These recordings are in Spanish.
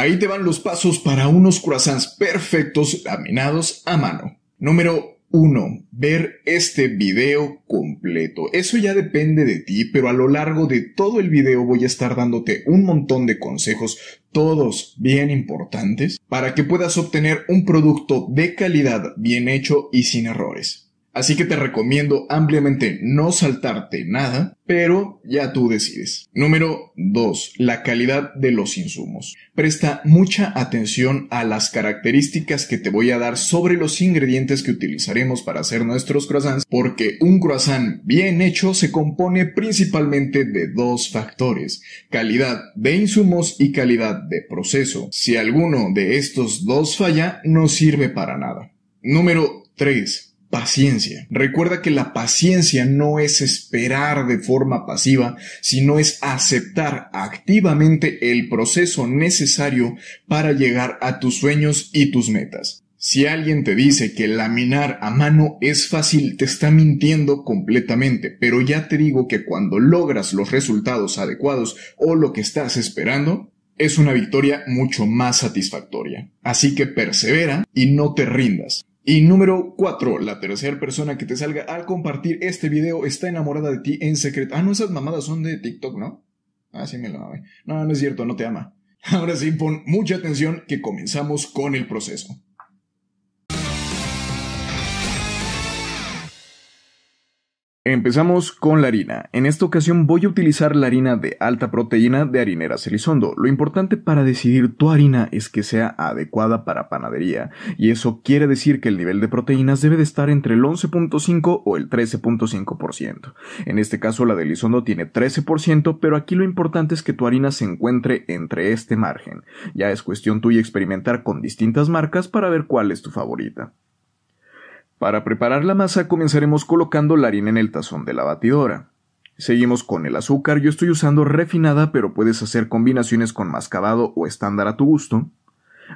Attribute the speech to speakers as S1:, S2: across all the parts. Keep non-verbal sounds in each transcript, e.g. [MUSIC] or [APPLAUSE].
S1: Ahí te van los pasos para unos croissants perfectos laminados a mano. Número 1. Ver este video completo. Eso ya depende de ti, pero a lo largo de todo el video voy a estar dándote un montón de consejos, todos bien importantes, para que puedas obtener un producto de calidad, bien hecho y sin errores. Así que te recomiendo ampliamente no saltarte nada, pero ya tú decides. Número 2. La calidad de los insumos. Presta mucha atención a las características que te voy a dar sobre los ingredientes que utilizaremos para hacer nuestros croissants, porque un croissant bien hecho se compone principalmente de dos factores, calidad de insumos y calidad de proceso. Si alguno de estos dos falla, no sirve para nada. Número 3 paciencia. Recuerda que la paciencia no es esperar de forma pasiva, sino es aceptar activamente el proceso necesario para llegar a tus sueños y tus metas. Si alguien te dice que laminar a mano es fácil, te está mintiendo completamente, pero ya te digo que cuando logras los resultados adecuados o lo que estás esperando, es una victoria mucho más satisfactoria. Así que persevera y no te rindas. Y número 4, la tercera persona que te salga al compartir este video está enamorada de ti en secreto. Ah, no, esas mamadas son de TikTok, ¿no? Ah, sí me lo mamé. No, no es cierto, no te ama. [LAUGHS] Ahora sí, pon mucha atención que comenzamos con el proceso. Empezamos con la harina. En esta ocasión voy a utilizar la harina de alta proteína de harineras Elizondo. Lo importante para decidir tu harina es que sea adecuada para panadería, y eso quiere decir que el nivel de proteínas debe de estar entre el 11.5 o el 13.5%. En este caso la de Elizondo tiene 13%, pero aquí lo importante es que tu harina se encuentre entre este margen. Ya es cuestión tuya experimentar con distintas marcas para ver cuál es tu favorita. Para preparar la masa comenzaremos colocando la harina en el tazón de la batidora. Seguimos con el azúcar, yo estoy usando refinada pero puedes hacer combinaciones con mascabado o estándar a tu gusto.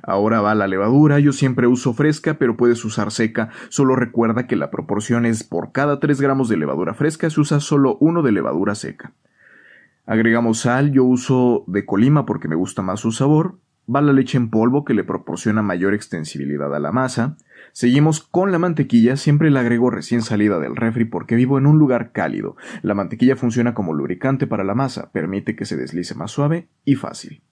S1: Ahora va la levadura, yo siempre uso fresca pero puedes usar seca, solo recuerda que la proporción es por cada 3 gramos de levadura fresca se usa solo uno de levadura seca. Agregamos sal, yo uso de colima porque me gusta más su sabor, va la leche en polvo que le proporciona mayor extensibilidad a la masa, Seguimos con la mantequilla, siempre la agrego recién salida del refri porque vivo en un lugar cálido. La mantequilla funciona como lubricante para la masa, permite que se deslice más suave y fácil.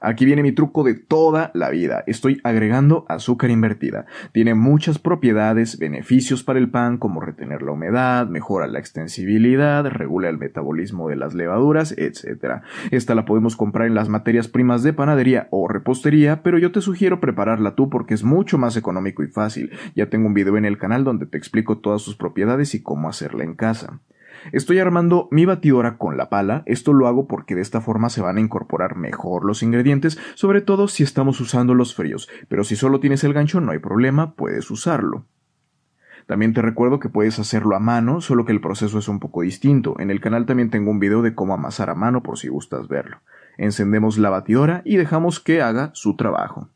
S1: Aquí viene mi truco de toda la vida. Estoy agregando azúcar invertida. Tiene muchas propiedades, beneficios para el pan como retener la humedad, mejora la extensibilidad, regula el metabolismo de las levaduras, etc. Esta la podemos comprar en las materias primas de panadería o repostería, pero yo te sugiero prepararla tú porque es mucho más económico y fácil. Ya tengo un video en el canal donde te explico todas sus propiedades y cómo hacerla en casa. Estoy armando mi batidora con la pala, esto lo hago porque de esta forma se van a incorporar mejor los ingredientes, sobre todo si estamos usando los fríos, pero si solo tienes el gancho no hay problema, puedes usarlo. También te recuerdo que puedes hacerlo a mano, solo que el proceso es un poco distinto. En el canal también tengo un video de cómo amasar a mano por si gustas verlo. Encendemos la batidora y dejamos que haga su trabajo.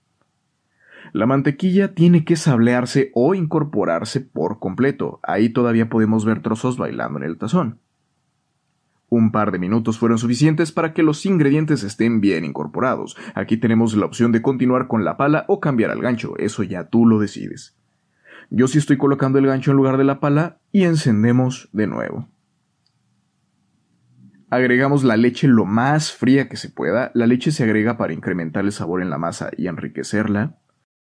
S1: La mantequilla tiene que sablearse o incorporarse por completo. Ahí todavía podemos ver trozos bailando en el tazón. Un par de minutos fueron suficientes para que los ingredientes estén bien incorporados. Aquí tenemos la opción de continuar con la pala o cambiar al gancho, eso ya tú lo decides. Yo sí estoy colocando el gancho en lugar de la pala y encendemos de nuevo. Agregamos la leche lo más fría que se pueda. La leche se agrega para incrementar el sabor en la masa y enriquecerla.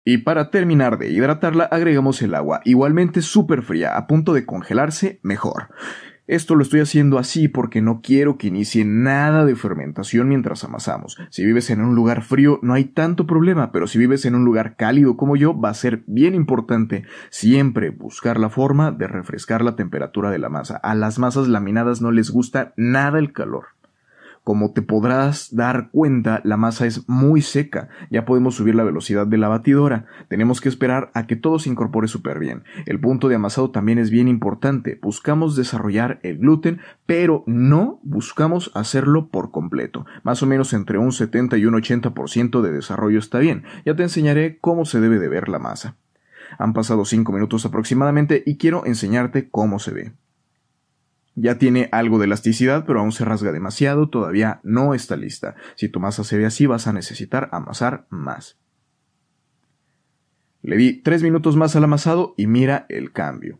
S1: Y para terminar de hidratarla agregamos el agua, igualmente súper fría, a punto de congelarse mejor. Esto lo estoy haciendo así porque no quiero que inicie nada de fermentación mientras amasamos. Si vives en un lugar frío no hay tanto problema, pero si vives en un lugar cálido como yo va a ser bien importante siempre buscar la forma de refrescar la temperatura de la masa. A las masas laminadas no les gusta nada el calor. Como te podrás dar cuenta, la masa es muy seca. Ya podemos subir la velocidad de la batidora. Tenemos que esperar a que todo se incorpore súper bien. El punto de amasado también es bien importante. Buscamos desarrollar el gluten, pero no buscamos hacerlo por completo. Más o menos entre un 70 y un 80% de desarrollo está bien. Ya te enseñaré cómo se debe de ver la masa. Han pasado 5 minutos aproximadamente y quiero enseñarte cómo se ve. Ya tiene algo de elasticidad, pero aún se rasga demasiado, todavía no está lista. Si tu masa se ve así, vas a necesitar amasar más. Le di tres minutos más al amasado y mira el cambio.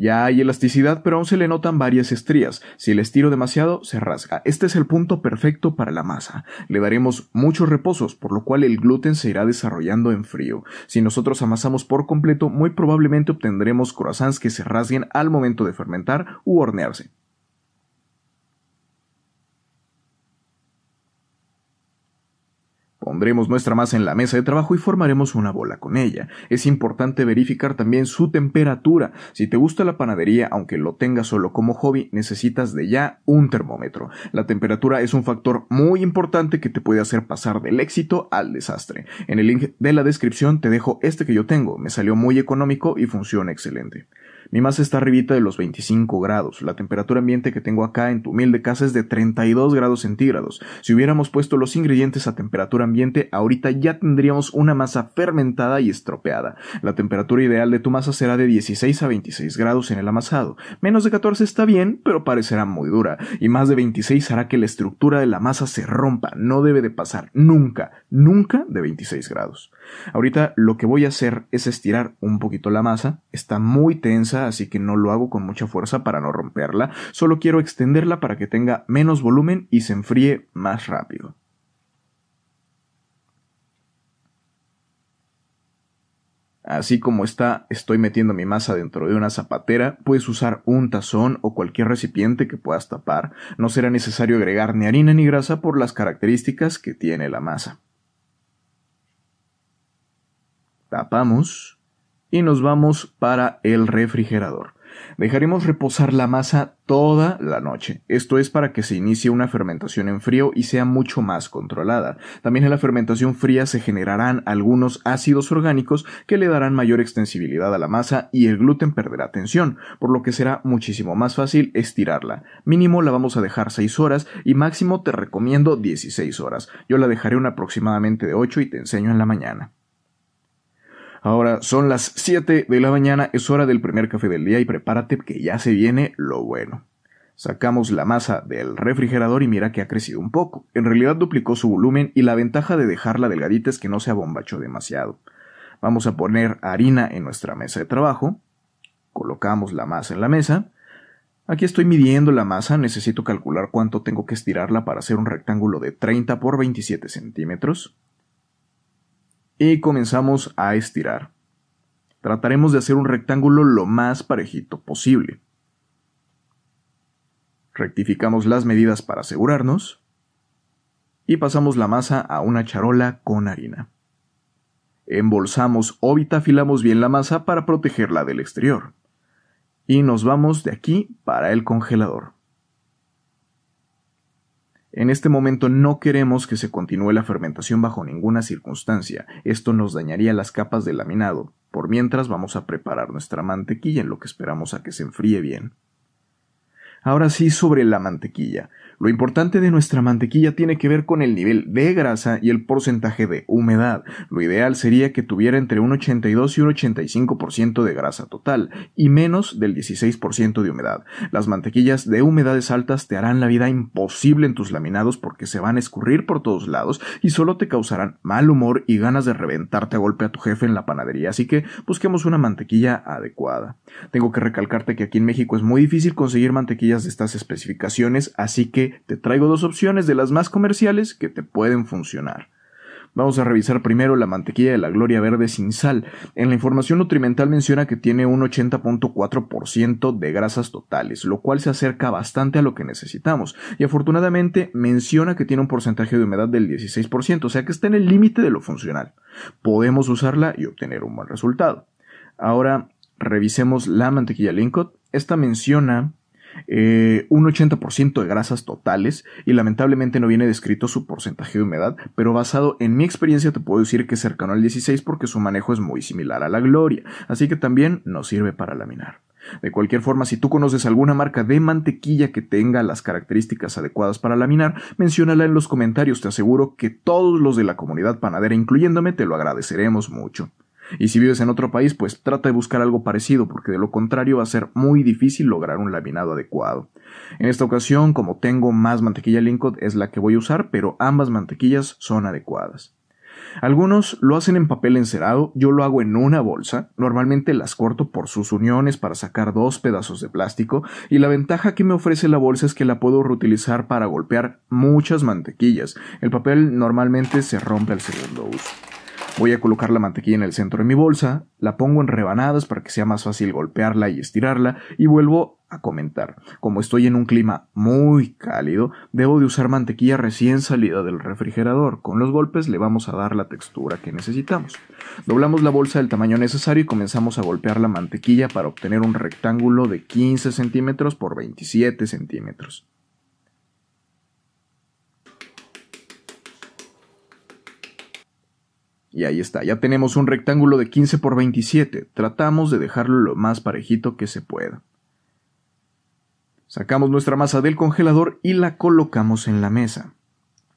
S1: Ya hay elasticidad, pero aún se le notan varias estrías. Si le estiro demasiado, se rasga. Este es el punto perfecto para la masa. Le daremos muchos reposos, por lo cual el gluten se irá desarrollando en frío. Si nosotros amasamos por completo, muy probablemente obtendremos croissants que se rasguen al momento de fermentar u hornearse. Pondremos nuestra masa en la mesa de trabajo y formaremos una bola con ella. Es importante verificar también su temperatura. Si te gusta la panadería, aunque lo tengas solo como hobby, necesitas de ya un termómetro. La temperatura es un factor muy importante que te puede hacer pasar del éxito al desastre. En el link de la descripción te dejo este que yo tengo. Me salió muy económico y funciona excelente. Mi masa está arribita de los 25 grados. La temperatura ambiente que tengo acá en tu humilde casa es de 32 grados centígrados. Si hubiéramos puesto los ingredientes a temperatura ambiente, ahorita ya tendríamos una masa fermentada y estropeada. La temperatura ideal de tu masa será de 16 a 26 grados en el amasado. Menos de 14 está bien, pero parecerá muy dura. Y más de 26 hará que la estructura de la masa se rompa. No debe de pasar nunca, nunca de 26 grados. Ahorita lo que voy a hacer es estirar un poquito la masa. Está muy tensa así que no lo hago con mucha fuerza para no romperla, solo quiero extenderla para que tenga menos volumen y se enfríe más rápido. Así como está, estoy metiendo mi masa dentro de una zapatera, puedes usar un tazón o cualquier recipiente que puedas tapar, no será necesario agregar ni harina ni grasa por las características que tiene la masa. Tapamos y nos vamos para el refrigerador. Dejaremos reposar la masa toda la noche. Esto es para que se inicie una fermentación en frío y sea mucho más controlada. También en la fermentación fría se generarán algunos ácidos orgánicos que le darán mayor extensibilidad a la masa y el gluten perderá tensión, por lo que será muchísimo más fácil estirarla. Mínimo la vamos a dejar 6 horas y máximo te recomiendo 16 horas. Yo la dejaré un aproximadamente de 8 y te enseño en la mañana. Ahora son las 7 de la mañana, es hora del primer café del día y prepárate que ya se viene lo bueno. Sacamos la masa del refrigerador y mira que ha crecido un poco. En realidad duplicó su volumen y la ventaja de dejarla delgadita es que no se abombachó demasiado. Vamos a poner harina en nuestra mesa de trabajo. Colocamos la masa en la mesa. Aquí estoy midiendo la masa, necesito calcular cuánto tengo que estirarla para hacer un rectángulo de 30 por 27 centímetros y comenzamos a estirar. Trataremos de hacer un rectángulo lo más parejito posible. Rectificamos las medidas para asegurarnos y pasamos la masa a una charola con harina. Embolsamos o vitafilamos bien la masa para protegerla del exterior. Y nos vamos de aquí para el congelador. En este momento no queremos que se continúe la fermentación bajo ninguna circunstancia, esto nos dañaría las capas de laminado. Por mientras vamos a preparar nuestra mantequilla en lo que esperamos a que se enfríe bien. Ahora sí sobre la mantequilla. Lo importante de nuestra mantequilla tiene que ver con el nivel de grasa y el porcentaje de humedad. Lo ideal sería que tuviera entre un 82 y un 85% de grasa total y menos del 16% de humedad. Las mantequillas de humedades altas te harán la vida imposible en tus laminados porque se van a escurrir por todos lados y solo te causarán mal humor y ganas de reventarte a golpe a tu jefe en la panadería. Así que busquemos una mantequilla adecuada. Tengo que recalcarte que aquí en México es muy difícil conseguir mantequilla de estas especificaciones, así que te traigo dos opciones de las más comerciales que te pueden funcionar. Vamos a revisar primero la mantequilla de la gloria verde sin sal. En la información nutrimental menciona que tiene un 80.4% de grasas totales, lo cual se acerca bastante a lo que necesitamos. Y afortunadamente menciona que tiene un porcentaje de humedad del 16%, o sea que está en el límite de lo funcional. Podemos usarla y obtener un buen resultado. Ahora revisemos la mantequilla Lincoln. Esta menciona eh, un 80% de grasas totales y lamentablemente no viene descrito su porcentaje de humedad, pero basado en mi experiencia te puedo decir que cercano al 16 porque su manejo es muy similar a la Gloria, así que también nos sirve para laminar. De cualquier forma, si tú conoces alguna marca de mantequilla que tenga las características adecuadas para laminar, menciónala en los comentarios, te aseguro que todos los de la comunidad panadera, incluyéndome, te lo agradeceremos mucho. Y si vives en otro país, pues trata de buscar algo parecido, porque de lo contrario va a ser muy difícil lograr un laminado adecuado. En esta ocasión, como tengo más mantequilla Lincoln, es la que voy a usar, pero ambas mantequillas son adecuadas. Algunos lo hacen en papel encerado, yo lo hago en una bolsa, normalmente las corto por sus uniones para sacar dos pedazos de plástico, y la ventaja que me ofrece la bolsa es que la puedo reutilizar para golpear muchas mantequillas, el papel normalmente se rompe al segundo uso. Voy a colocar la mantequilla en el centro de mi bolsa, la pongo en rebanadas para que sea más fácil golpearla y estirarla y vuelvo a comentar. Como estoy en un clima muy cálido, debo de usar mantequilla recién salida del refrigerador. Con los golpes le vamos a dar la textura que necesitamos. Doblamos la bolsa del tamaño necesario y comenzamos a golpear la mantequilla para obtener un rectángulo de 15 centímetros por 27 centímetros. Y ahí está, ya tenemos un rectángulo de 15 por 27. Tratamos de dejarlo lo más parejito que se pueda. Sacamos nuestra masa del congelador y la colocamos en la mesa.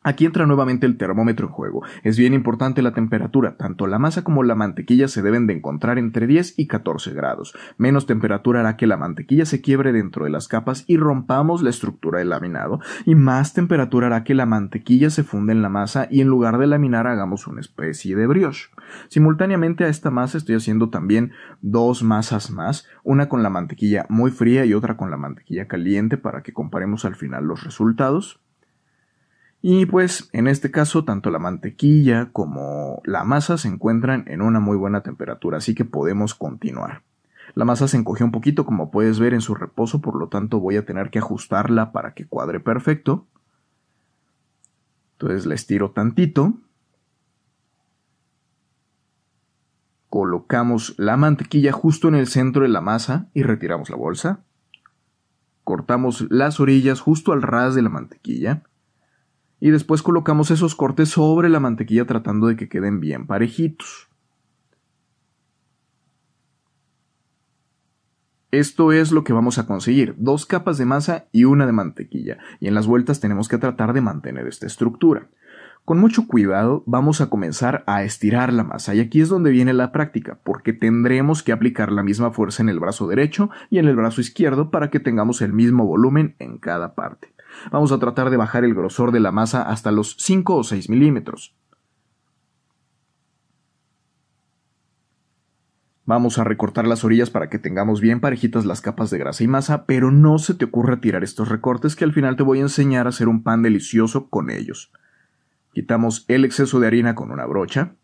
S1: Aquí entra nuevamente el termómetro en juego. Es bien importante la temperatura, tanto la masa como la mantequilla se deben de encontrar entre 10 y 14 grados. Menos temperatura hará que la mantequilla se quiebre dentro de las capas y rompamos la estructura del laminado, y más temperatura hará que la mantequilla se funda en la masa y en lugar de laminar hagamos una especie de brioche. Simultáneamente a esta masa estoy haciendo también dos masas más, una con la mantequilla muy fría y otra con la mantequilla caliente para que comparemos al final los resultados. Y pues en este caso tanto la mantequilla como la masa se encuentran en una muy buena temperatura, así que podemos continuar. La masa se encogió un poquito como puedes ver en su reposo, por lo tanto voy a tener que ajustarla para que cuadre perfecto. Entonces la estiro tantito. Colocamos la mantequilla justo en el centro de la masa y retiramos la bolsa. Cortamos las orillas justo al ras de la mantequilla y después colocamos esos cortes sobre la mantequilla tratando de que queden bien parejitos. Esto es lo que vamos a conseguir, dos capas de masa y una de mantequilla, y en las vueltas tenemos que tratar de mantener esta estructura. Con mucho cuidado vamos a comenzar a estirar la masa y aquí es donde viene la práctica, porque tendremos que aplicar la misma fuerza en el brazo derecho y en el brazo izquierdo para que tengamos el mismo volumen en cada parte vamos a tratar de bajar el grosor de la masa hasta los 5 o 6 milímetros. Vamos a recortar las orillas para que tengamos bien parejitas las capas de grasa y masa, pero no se te ocurra tirar estos recortes que al final te voy a enseñar a hacer un pan delicioso con ellos. Quitamos el exceso de harina con una brocha,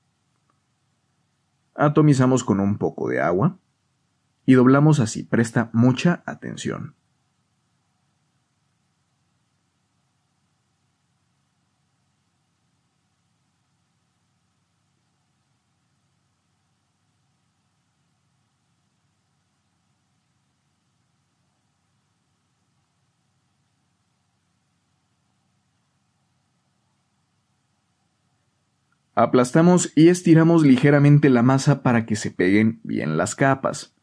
S1: atomizamos con un poco de agua y doblamos así, presta mucha atención. Aplastamos y estiramos ligeramente la masa para que se peguen bien las capas.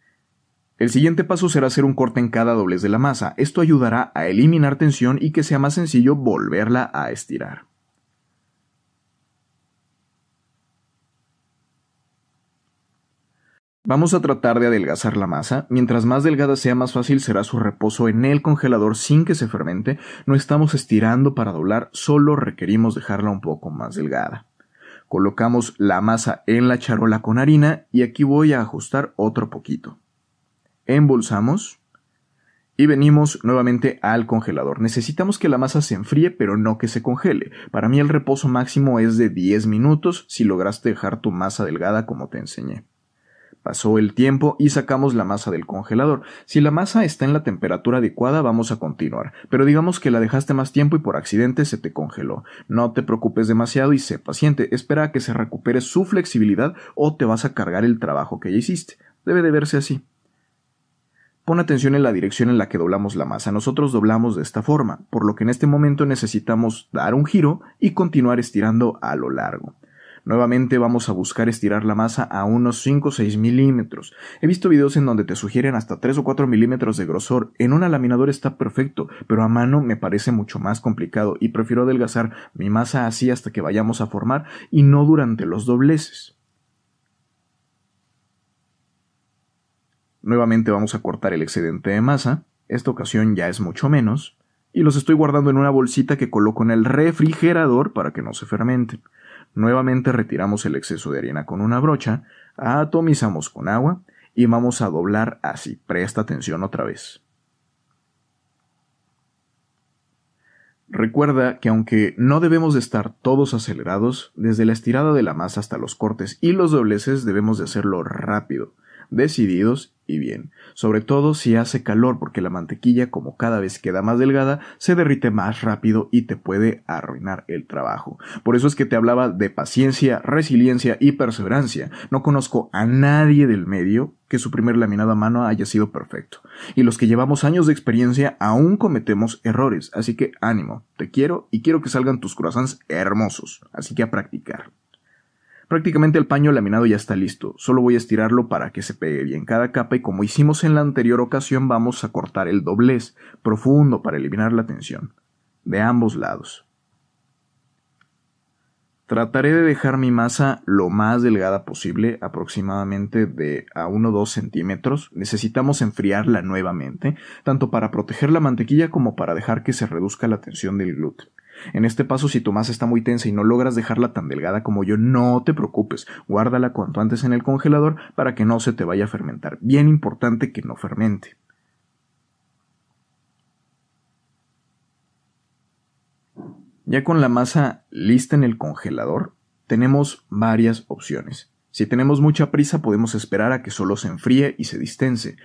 S1: El siguiente paso será hacer un corte en cada doblez de la masa. Esto ayudará a eliminar tensión y que sea más sencillo volverla a estirar. Vamos a tratar de adelgazar la masa. Mientras más delgada sea, más fácil será su reposo en el congelador sin que se fermente. No estamos estirando para doblar, solo requerimos dejarla un poco más delgada. Colocamos la masa en la charola con harina y aquí voy a ajustar otro poquito. Embolsamos y venimos nuevamente al congelador. Necesitamos que la masa se enfríe pero no que se congele. Para mí el reposo máximo es de 10 minutos si lograste dejar tu masa delgada como te enseñé. Pasó el tiempo y sacamos la masa del congelador. Si la masa está en la temperatura adecuada vamos a continuar, pero digamos que la dejaste más tiempo y por accidente se te congeló. No te preocupes demasiado y sé paciente, espera a que se recupere su flexibilidad o te vas a cargar el trabajo que ya hiciste. Debe de verse así. Pon atención en la dirección en la que doblamos la masa. Nosotros doblamos de esta forma, por lo que en este momento necesitamos dar un giro y continuar estirando a lo largo. Nuevamente vamos a buscar estirar la masa a unos 5 o 6 milímetros. He visto videos en donde te sugieren hasta 3 o 4 milímetros de grosor. En una laminadora está perfecto, pero a mano me parece mucho más complicado y prefiero adelgazar mi masa así hasta que vayamos a formar y no durante los dobleces. Nuevamente vamos a cortar el excedente de masa, esta ocasión ya es mucho menos, y los estoy guardando en una bolsita que coloco en el refrigerador para que no se fermenten. Nuevamente retiramos el exceso de harina con una brocha, atomizamos con agua y vamos a doblar así. Presta atención otra vez. Recuerda que aunque no debemos de estar todos acelerados, desde la estirada de la masa hasta los cortes y los dobleces debemos de hacerlo rápido, decididos y bien sobre todo si hace calor porque la mantequilla como cada vez queda más delgada se derrite más rápido y te puede arruinar el trabajo. Por eso es que te hablaba de paciencia, resiliencia y perseverancia. No conozco a nadie del medio que su primer laminado a mano haya sido perfecto. Y los que llevamos años de experiencia aún cometemos errores, así que ánimo, te quiero y quiero que salgan tus croissants hermosos, así que a practicar. Prácticamente el paño laminado ya está listo, solo voy a estirarlo para que se pegue bien cada capa y como hicimos en la anterior ocasión vamos a cortar el doblez profundo para eliminar la tensión, de ambos lados. Trataré de dejar mi masa lo más delgada posible, aproximadamente de a 1 o 2 centímetros. Necesitamos enfriarla nuevamente, tanto para proteger la mantequilla como para dejar que se reduzca la tensión del glúteo. En este paso, si tu masa está muy tensa y no logras dejarla tan delgada como yo, no te preocupes, guárdala cuanto antes en el congelador para que no se te vaya a fermentar. Bien importante que no fermente. Ya con la masa lista en el congelador, tenemos varias opciones. Si tenemos mucha prisa podemos esperar a que solo se enfríe y se distense,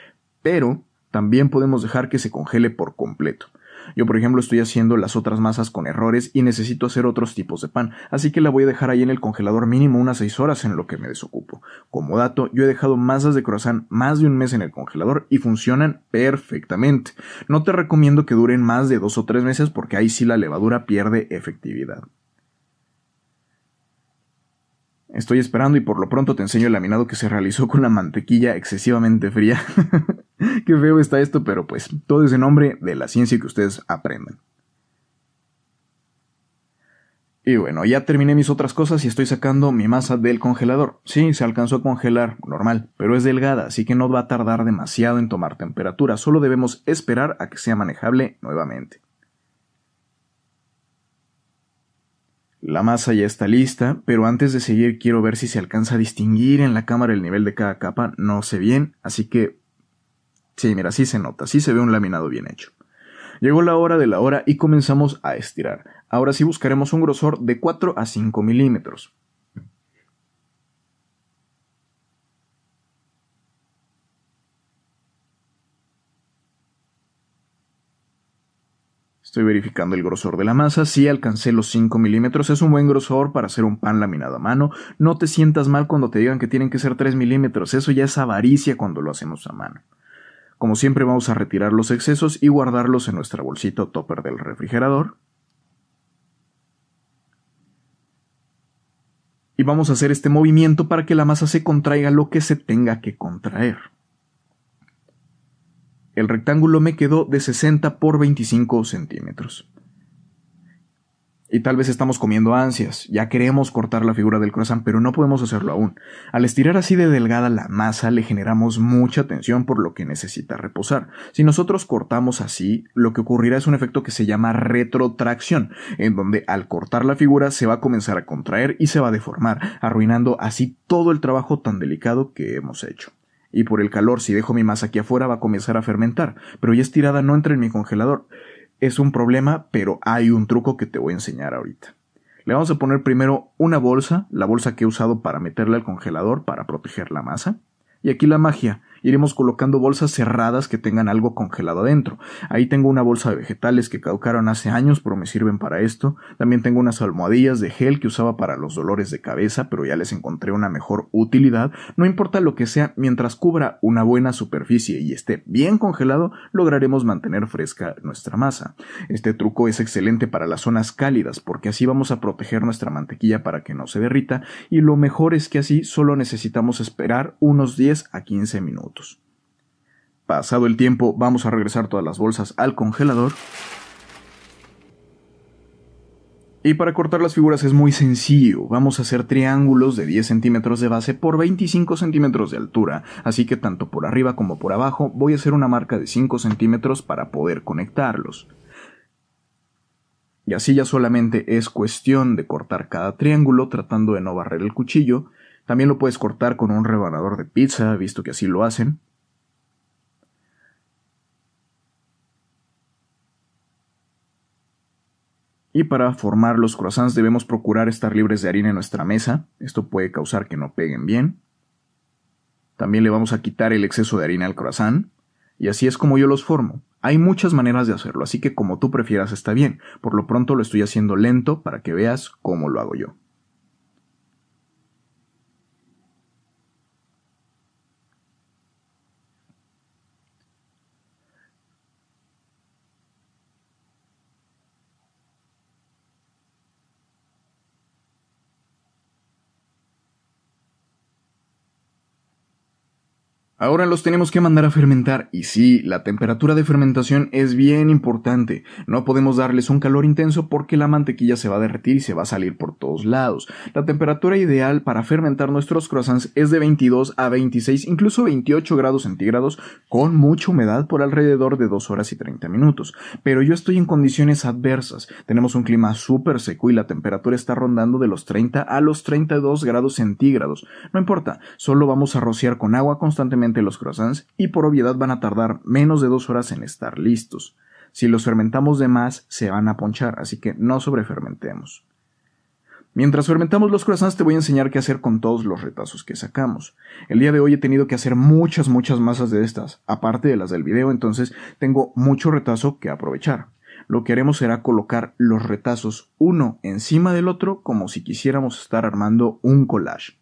S1: pero también podemos dejar que se congele por completo. Yo, por ejemplo, estoy haciendo las otras masas con errores y necesito hacer otros tipos de pan, así que la voy a dejar ahí en el congelador mínimo unas 6 horas en lo que me desocupo. Como dato, yo he dejado masas de croissant más de un mes en el congelador y funcionan perfectamente. No te recomiendo que duren más de 2 o 3 meses porque ahí sí la levadura pierde efectividad. Estoy esperando y por lo pronto te enseño el laminado que se realizó con la mantequilla excesivamente fría. [LAUGHS] Qué feo está esto, pero pues todo es en nombre de la ciencia que ustedes aprenden. Y bueno, ya terminé mis otras cosas y estoy sacando mi masa del congelador. Sí, se alcanzó a congelar, normal, pero es delgada, así que no va a tardar demasiado en tomar temperatura, solo debemos esperar a que sea manejable nuevamente. La masa ya está lista, pero antes de seguir quiero ver si se alcanza a distinguir en la cámara el nivel de cada capa, no sé bien, así que... Sí, mira, sí se nota, sí se ve un laminado bien hecho. Llegó la hora de la hora y comenzamos a estirar. Ahora sí buscaremos un grosor de 4 a 5 milímetros. Estoy verificando el grosor de la masa. Si sí, alcancé los 5 milímetros, es un buen grosor para hacer un pan laminado a mano. No te sientas mal cuando te digan que tienen que ser 3 milímetros. Eso ya es avaricia cuando lo hacemos a mano. Como siempre vamos a retirar los excesos y guardarlos en nuestra bolsita topper del refrigerador. Y vamos a hacer este movimiento para que la masa se contraiga lo que se tenga que contraer. El rectángulo me quedó de 60 por 25 centímetros. Y tal vez estamos comiendo ansias, ya queremos cortar la figura del croissant, pero no podemos hacerlo aún. Al estirar así de delgada la masa, le generamos mucha tensión por lo que necesita reposar. Si nosotros cortamos así, lo que ocurrirá es un efecto que se llama retrotracción, en donde al cortar la figura se va a comenzar a contraer y se va a deformar, arruinando así todo el trabajo tan delicado que hemos hecho y por el calor si dejo mi masa aquí afuera va a comenzar a fermentar, pero ya estirada no entra en mi congelador. Es un problema, pero hay un truco que te voy a enseñar ahorita. Le vamos a poner primero una bolsa, la bolsa que he usado para meterla al congelador para proteger la masa. Y aquí la magia iremos colocando bolsas cerradas que tengan algo congelado adentro. Ahí tengo una bolsa de vegetales que caducaron hace años, pero me sirven para esto. También tengo unas almohadillas de gel que usaba para los dolores de cabeza, pero ya les encontré una mejor utilidad. No importa lo que sea, mientras cubra una buena superficie y esté bien congelado, lograremos mantener fresca nuestra masa. Este truco es excelente para las zonas cálidas, porque así vamos a proteger nuestra mantequilla para que no se derrita, y lo mejor es que así solo necesitamos esperar unos 10 a 15 minutos. Pasado el tiempo, vamos a regresar todas las bolsas al congelador. Y para cortar las figuras es muy sencillo, vamos a hacer triángulos de 10 centímetros de base por 25 centímetros de altura, así que tanto por arriba como por abajo voy a hacer una marca de 5 centímetros para poder conectarlos. Y así ya solamente es cuestión de cortar cada triángulo tratando de no barrer el cuchillo también lo puedes cortar con un rebanador de pizza, visto que así lo hacen. Y para formar los croissants debemos procurar estar libres de harina en nuestra mesa, esto puede causar que no peguen bien. También le vamos a quitar el exceso de harina al croissant, y así es como yo los formo. Hay muchas maneras de hacerlo, así que como tú prefieras está bien. Por lo pronto lo estoy haciendo lento para que veas cómo lo hago yo. Ahora los tenemos que mandar a fermentar y sí, la temperatura de fermentación es bien importante. No podemos darles un calor intenso porque la mantequilla se va a derretir y se va a salir por todos lados. La temperatura ideal para fermentar nuestros croissants es de 22 a 26, incluso 28 grados centígrados con mucha humedad por alrededor de 2 horas y 30 minutos. Pero yo estoy en condiciones adversas. Tenemos un clima súper seco y la temperatura está rondando de los 30 a los 32 grados centígrados. No importa, solo vamos a rociar con agua constantemente los croissants y por obviedad van a tardar menos de dos horas en estar listos. Si los fermentamos de más, se van a ponchar, así que no sobrefermentemos. Mientras fermentamos los croissants te voy a enseñar qué hacer con todos los retazos que sacamos. El día de hoy he tenido que hacer muchas, muchas masas de estas, aparte de las del video, entonces tengo mucho retazo que aprovechar. Lo que haremos será colocar los retazos uno encima del otro como si quisiéramos estar armando un collage.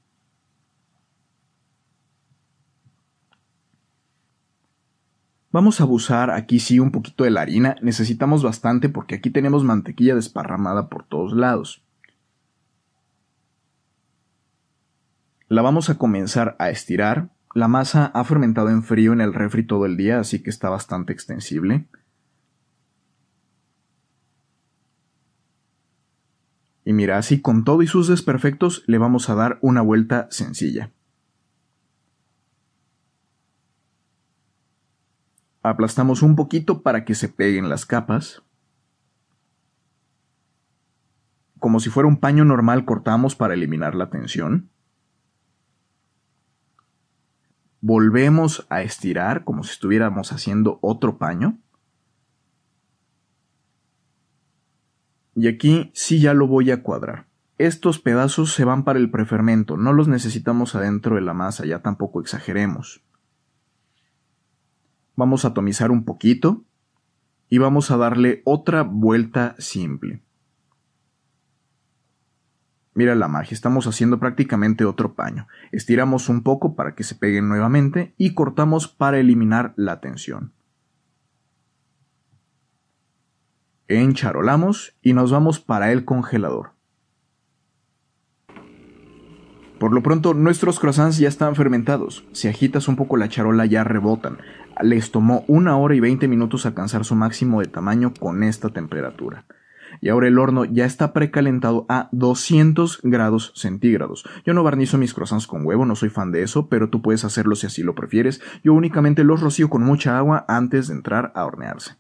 S1: Vamos a abusar aquí sí un poquito de la harina, necesitamos bastante porque aquí tenemos mantequilla desparramada por todos lados. La vamos a comenzar a estirar. La masa ha fermentado en frío en el refri todo el día, así que está bastante extensible. Y mira, así con todo y sus desperfectos le vamos a dar una vuelta sencilla. Aplastamos un poquito para que se peguen las capas. Como si fuera un paño normal cortamos para eliminar la tensión. Volvemos a estirar como si estuviéramos haciendo otro paño. Y aquí sí ya lo voy a cuadrar. Estos pedazos se van para el prefermento, no los necesitamos adentro de la masa, ya tampoco exageremos vamos a atomizar un poquito y vamos a darle otra vuelta simple. Mira la magia, estamos haciendo prácticamente otro paño. Estiramos un poco para que se peguen nuevamente y cortamos para eliminar la tensión. Encharolamos y nos vamos para el congelador. Por lo pronto, nuestros croissants ya están fermentados. Si agitas un poco la charola ya rebotan les tomó una hora y veinte minutos alcanzar su máximo de tamaño con esta temperatura. Y ahora el horno ya está precalentado a 200 grados centígrados. Yo no barnizo mis croissants con huevo, no soy fan de eso, pero tú puedes hacerlo si así lo prefieres. Yo únicamente los rocío con mucha agua antes de entrar a hornearse.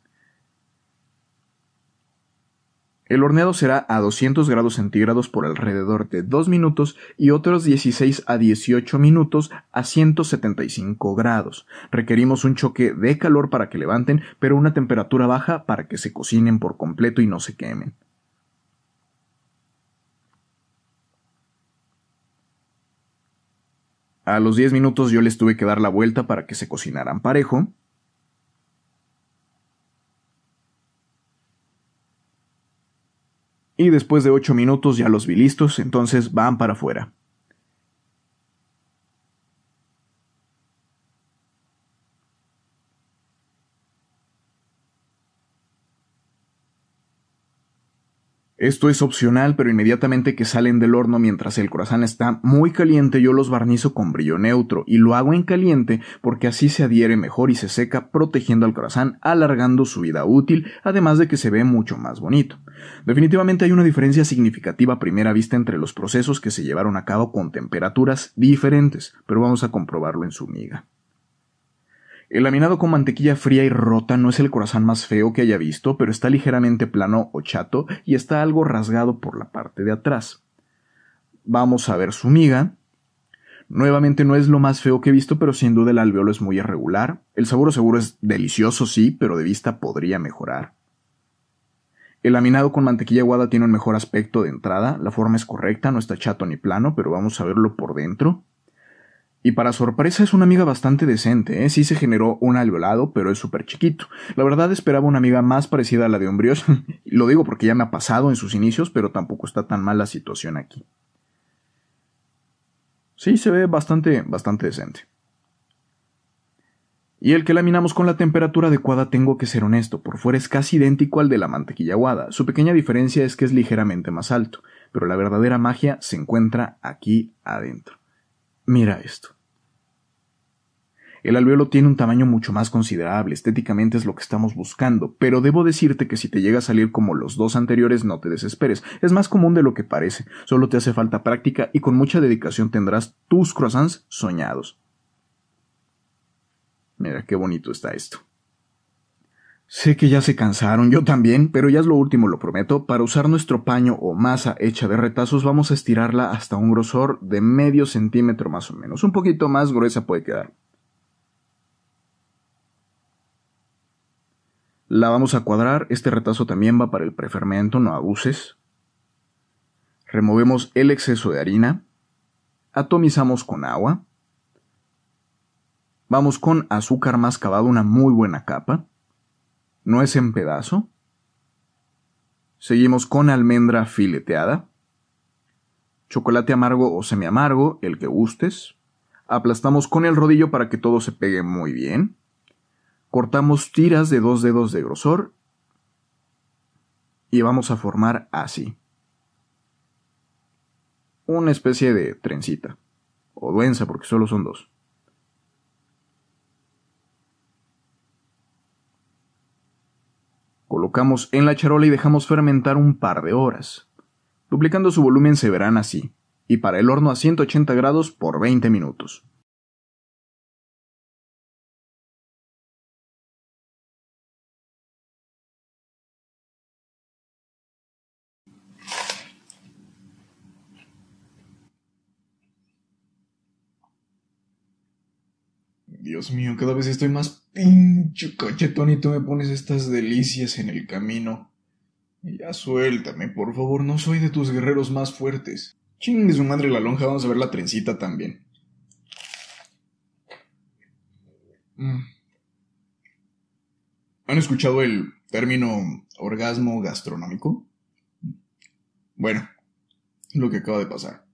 S1: El horneado será a 200 grados centígrados por alrededor de 2 minutos y otros 16 a 18 minutos a 175 grados. Requerimos un choque de calor para que levanten, pero una temperatura baja para que se cocinen por completo y no se quemen. A los 10 minutos yo les tuve que dar la vuelta para que se cocinaran parejo, y después de 8 minutos ya los vi listos, entonces van para afuera. Esto es opcional, pero inmediatamente que salen del horno mientras el corazón está muy caliente, yo los barnizo con brillo neutro y lo hago en caliente porque así se adhiere mejor y se seca protegiendo al corazón, alargando su vida útil, además de que se ve mucho más bonito. Definitivamente hay una diferencia significativa a primera vista entre los procesos que se llevaron a cabo con temperaturas diferentes, pero vamos a comprobarlo en su miga. El laminado con mantequilla fría y rota no es el corazón más feo que haya visto, pero está ligeramente plano o chato y está algo rasgado por la parte de atrás. Vamos a ver su miga. Nuevamente no es lo más feo que he visto, pero sin duda el alveolo es muy irregular. El sabor seguro es delicioso, sí, pero de vista podría mejorar. El laminado con mantequilla aguada tiene un mejor aspecto de entrada, la forma es correcta, no está chato ni plano, pero vamos a verlo por dentro. Y para sorpresa es una amiga bastante decente, ¿eh? sí se generó un alveolado, pero es súper chiquito. La verdad esperaba una amiga más parecida a la de Umbrios, [LAUGHS] lo digo porque ya me ha pasado en sus inicios, pero tampoco está tan mal la situación aquí. Sí, se ve bastante, bastante decente. Y el que laminamos con la temperatura adecuada tengo que ser honesto, por fuera es casi idéntico al de la mantequilla aguada, su pequeña diferencia es que es ligeramente más alto, pero la verdadera magia se encuentra aquí adentro. Mira esto. El alveolo tiene un tamaño mucho más considerable, estéticamente es lo que estamos buscando, pero debo decirte que si te llega a salir como los dos anteriores no te desesperes, es más común de lo que parece, solo te hace falta práctica y con mucha dedicación tendrás tus croissants soñados. Mira qué bonito está esto. Sé que ya se cansaron, yo también, pero ya es lo último, lo prometo. Para usar nuestro paño o masa hecha de retazos vamos a estirarla hasta un grosor de medio centímetro más o menos. Un poquito más gruesa puede quedar. La vamos a cuadrar, este retazo también va para el prefermento, no abuses. Removemos el exceso de harina, atomizamos con agua, vamos con azúcar mascabado, una muy buena capa, no es en pedazo. Seguimos con almendra fileteada. Chocolate amargo o semiamargo, el que gustes. Aplastamos con el rodillo para que todo se pegue muy bien. Cortamos tiras de dos dedos de grosor y vamos a formar así. Una especie de trencita. O duenza, porque solo son dos. Colocamos en la charola y dejamos fermentar un par de horas. Duplicando su volumen se verán así, y para el horno a 180 grados por 20 minutos. Dios mío, cada vez estoy más pinche cachetón y tú me pones estas delicias en el camino. Ya suéltame, por favor, no soy de tus guerreros más fuertes. Chingue su madre la lonja, vamos a ver la trencita también. Mm. ¿Han escuchado el término orgasmo gastronómico? Bueno, lo que acaba de pasar.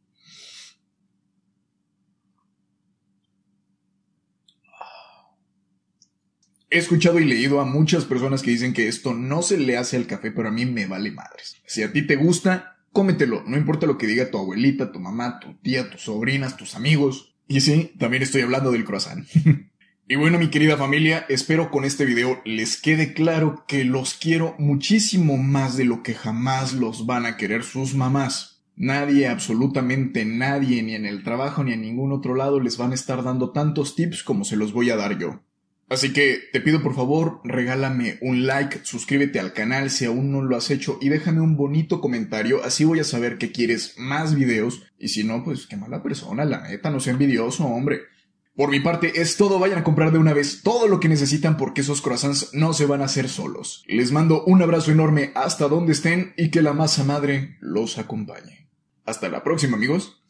S1: He escuchado y leído a muchas personas que dicen que esto no se le hace al café, pero a mí me vale madres. Si a ti te gusta, cómetelo, no importa lo que diga tu abuelita, tu mamá, tu tía, tus sobrinas, tus amigos. Y sí, también estoy hablando del croissant. [LAUGHS] y bueno, mi querida familia, espero con este video les quede claro que los quiero muchísimo más de lo que jamás los van a querer sus mamás. Nadie, absolutamente nadie, ni en el trabajo ni en ningún otro lado les van a estar dando tantos tips como se los voy a dar yo. Así que te pido por favor, regálame un like, suscríbete al canal si aún no lo has hecho y déjame un bonito comentario, así voy a saber que quieres más videos y si no, pues qué mala persona, la neta, no sea envidioso, hombre. Por mi parte es todo, vayan a comprar de una vez todo lo que necesitan porque esos croissants no se van a hacer solos. Les mando un abrazo enorme hasta donde estén y que la masa madre los acompañe. Hasta la próxima amigos.